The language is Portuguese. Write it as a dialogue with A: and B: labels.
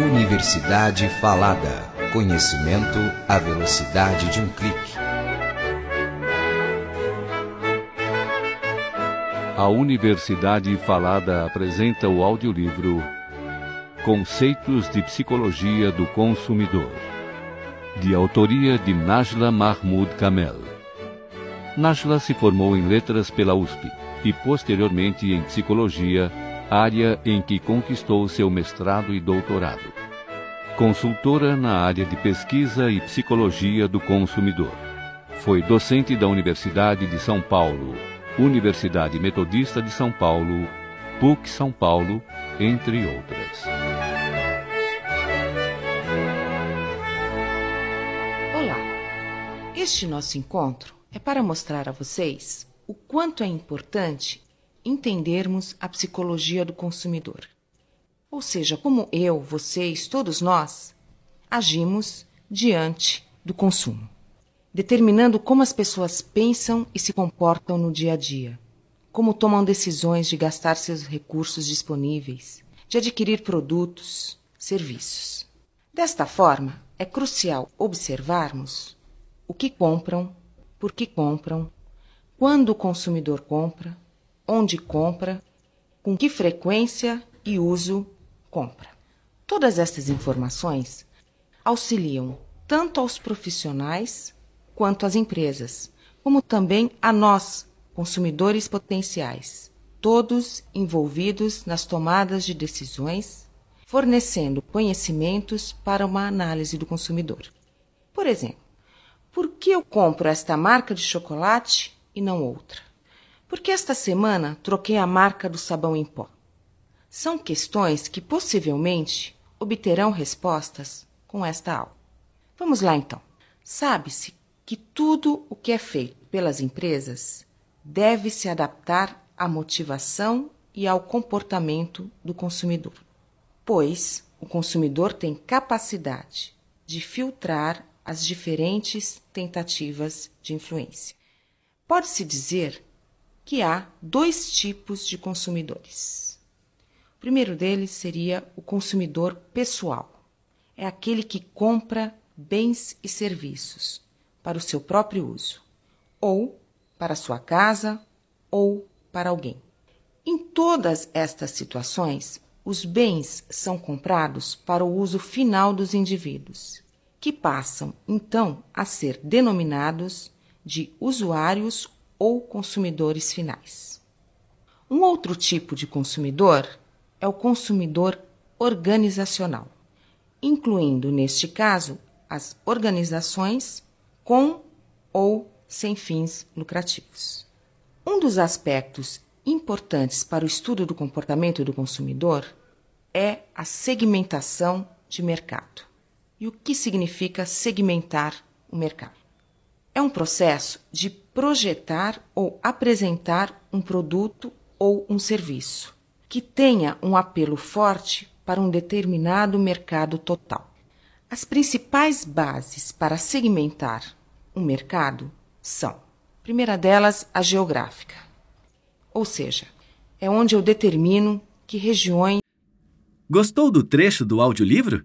A: Universidade Falada. Conhecimento à velocidade de um clique. A Universidade Falada apresenta o audiolivro Conceitos de Psicologia do Consumidor, de autoria de Najla Mahmoud Kamel. Najla se formou em letras pela USP e posteriormente em psicologia área em que conquistou seu mestrado e doutorado. Consultora na área de pesquisa e psicologia do consumidor. Foi docente da Universidade de São Paulo, Universidade Metodista de São Paulo, PUC São Paulo, entre outras.
B: Olá! Este nosso encontro é para mostrar a vocês o quanto é importante entendermos a psicologia do consumidor. Ou seja, como eu, vocês, todos nós, agimos diante do consumo, determinando como as pessoas pensam e se comportam no dia a dia, como tomam decisões de gastar seus recursos disponíveis, de adquirir produtos, serviços. Desta forma, é crucial observarmos o que compram, por que compram, quando o consumidor compra, onde compra, com que frequência e uso compra. Todas essas informações auxiliam tanto aos profissionais quanto às empresas, como também a nós, consumidores potenciais, todos envolvidos nas tomadas de decisões, fornecendo conhecimentos para uma análise do consumidor. Por exemplo, por que eu compro esta marca de chocolate e não outra? porque esta semana troquei a marca do sabão em pó. São questões que possivelmente obterão respostas com esta aula. Vamos lá então. Sabe-se que tudo o que é feito pelas empresas deve se adaptar à motivação e ao comportamento do consumidor, pois o consumidor tem capacidade de filtrar as diferentes tentativas de influência. Pode-se dizer que há dois tipos de consumidores. O primeiro deles seria o consumidor pessoal. É aquele que compra bens e serviços para o seu próprio uso, ou para sua casa, ou para alguém. Em todas estas situações, os bens são comprados para o uso final dos indivíduos, que passam então a ser denominados de usuários ou consumidores finais. Um outro tipo de consumidor é o consumidor organizacional, incluindo, neste caso, as organizações com ou sem fins lucrativos. Um dos aspectos importantes para o estudo do comportamento do consumidor é a segmentação de mercado. E o que significa segmentar o mercado? É um processo de projetar ou apresentar um produto ou um serviço que tenha um apelo forte para um determinado mercado total. As principais bases para segmentar um mercado são: primeira delas, a geográfica, ou seja, é onde eu determino que regiões.
C: Gostou do trecho do audiolivro?